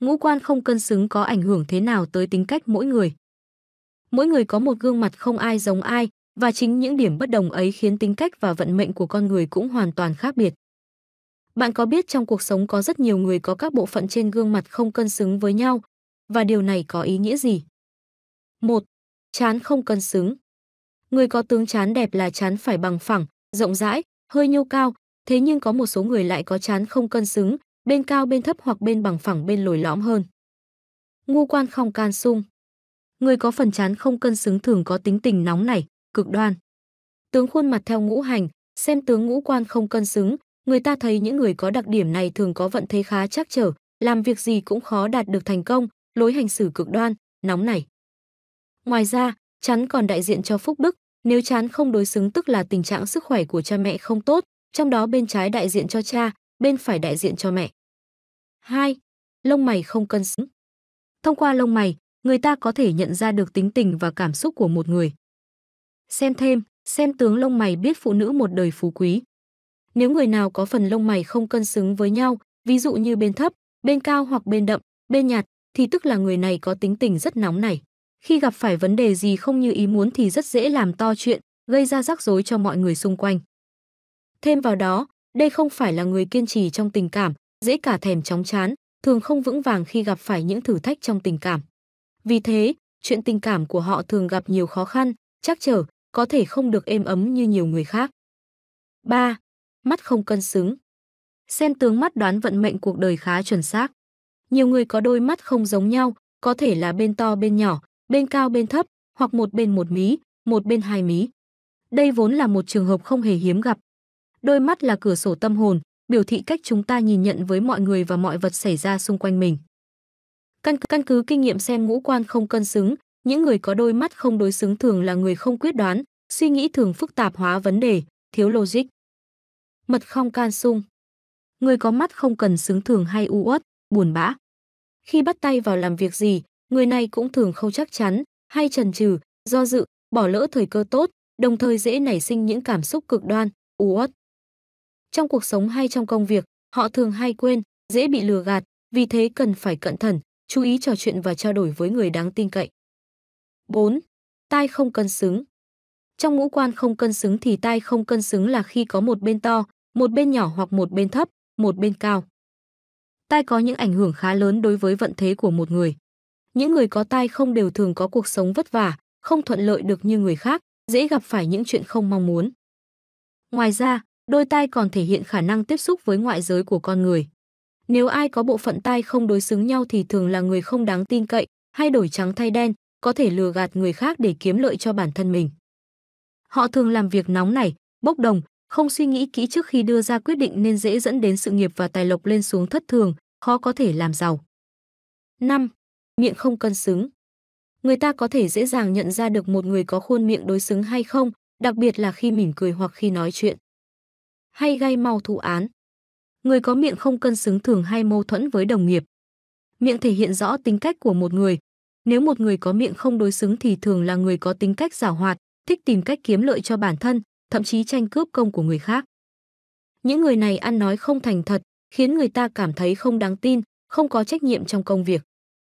ngũ quan không cân xứng có ảnh hưởng thế nào tới tính cách mỗi người. Mỗi người có một gương mặt không ai giống ai, và chính những điểm bất đồng ấy khiến tính cách và vận mệnh của con người cũng hoàn toàn khác biệt. Bạn có biết trong cuộc sống có rất nhiều người có các bộ phận trên gương mặt không cân xứng với nhau, và điều này có ý nghĩa gì? 1. Chán không cân xứng Người có tướng chán đẹp là chán phải bằng phẳng, rộng rãi, hơi nhô cao, thế nhưng có một số người lại có chán không cân xứng, bên cao bên thấp hoặc bên bằng phẳng bên lồi lõm hơn. Ngu quan không can sung. Người có phần chán không cân xứng thường có tính tình nóng nảy, cực đoan. Tướng khuôn mặt theo ngũ hành, xem tướng ngũ quan không cân xứng, người ta thấy những người có đặc điểm này thường có vận thế khá chắc trở, làm việc gì cũng khó đạt được thành công, lối hành xử cực đoan, nóng nảy. Ngoài ra, chán còn đại diện cho phúc đức, nếu chán không đối xứng tức là tình trạng sức khỏe của cha mẹ không tốt, trong đó bên trái đại diện cho cha, bên phải đại diện cho mẹ. 2. Lông mày không cân xứng. Thông qua lông mày, người ta có thể nhận ra được tính tình và cảm xúc của một người. Xem thêm, xem tướng lông mày biết phụ nữ một đời phú quý. Nếu người nào có phần lông mày không cân xứng với nhau, ví dụ như bên thấp, bên cao hoặc bên đậm, bên nhạt, thì tức là người này có tính tình rất nóng nảy. Khi gặp phải vấn đề gì không như ý muốn thì rất dễ làm to chuyện, gây ra rắc rối cho mọi người xung quanh. Thêm vào đó, đây không phải là người kiên trì trong tình cảm, dễ cả thèm chóng chán, thường không vững vàng khi gặp phải những thử thách trong tình cảm. Vì thế, chuyện tình cảm của họ thường gặp nhiều khó khăn, chắc trở, có thể không được êm ấm như nhiều người khác. 3. Mắt không cân xứng. Xem tướng mắt đoán vận mệnh cuộc đời khá chuẩn xác. Nhiều người có đôi mắt không giống nhau, có thể là bên to bên nhỏ, bên cao bên thấp, hoặc một bên một mí, một bên hai mí. Đây vốn là một trường hợp không hề hiếm gặp, đôi mắt là cửa sổ tâm hồn, biểu thị cách chúng ta nhìn nhận với mọi người và mọi vật xảy ra xung quanh mình. Căn cứ, căn cứ kinh nghiệm xem ngũ quan không cân xứng, những người có đôi mắt không đối xứng thường là người không quyết đoán, suy nghĩ thường phức tạp hóa vấn đề, thiếu logic. Mật không can sung. Người có mắt không cần xứng thường hay u uất, buồn bã. Khi bắt tay vào làm việc gì, người này cũng thường không chắc chắn, hay chần chừ, do dự, bỏ lỡ thời cơ tốt, đồng thời dễ nảy sinh những cảm xúc cực đoan, u uất. Trong cuộc sống hay trong công việc, họ thường hay quên, dễ bị lừa gạt, vì thế cần phải cẩn thận, chú ý trò chuyện và trao đổi với người đáng tin cậy. 4. Tai không cân xứng. Trong ngũ quan không cân xứng thì tai không cân xứng là khi có một bên to, một bên nhỏ hoặc một bên thấp, một bên cao. Tai có những ảnh hưởng khá lớn đối với vận thế của một người. Những người có tai không đều thường có cuộc sống vất vả, không thuận lợi được như người khác, dễ gặp phải những chuyện không mong muốn. Ngoài ra, Đôi tai còn thể hiện khả năng tiếp xúc với ngoại giới của con người. Nếu ai có bộ phận tai không đối xứng nhau thì thường là người không đáng tin cậy, hay đổi trắng thay đen, có thể lừa gạt người khác để kiếm lợi cho bản thân mình. Họ thường làm việc nóng này, bốc đồng, không suy nghĩ kỹ trước khi đưa ra quyết định nên dễ dẫn đến sự nghiệp và tài lộc lên xuống thất thường, khó có thể làm giàu. 5. Miệng không cân xứng. Người ta có thể dễ dàng nhận ra được một người có khuôn miệng đối xứng hay không, đặc biệt là khi mỉm cười hoặc khi nói chuyện hay gây mau thụ án. Người có miệng không cân xứng thường hay mâu thuẫn với đồng nghiệp. Miệng thể hiện rõ tính cách của một người. Nếu một người có miệng không đối xứng thì thường là người có tính cách giả hoạt, thích tìm cách kiếm lợi cho bản thân, thậm chí tranh cướp công của người khác. Những người này ăn nói không thành thật, khiến người ta cảm thấy không đáng tin, không có trách nhiệm trong công việc.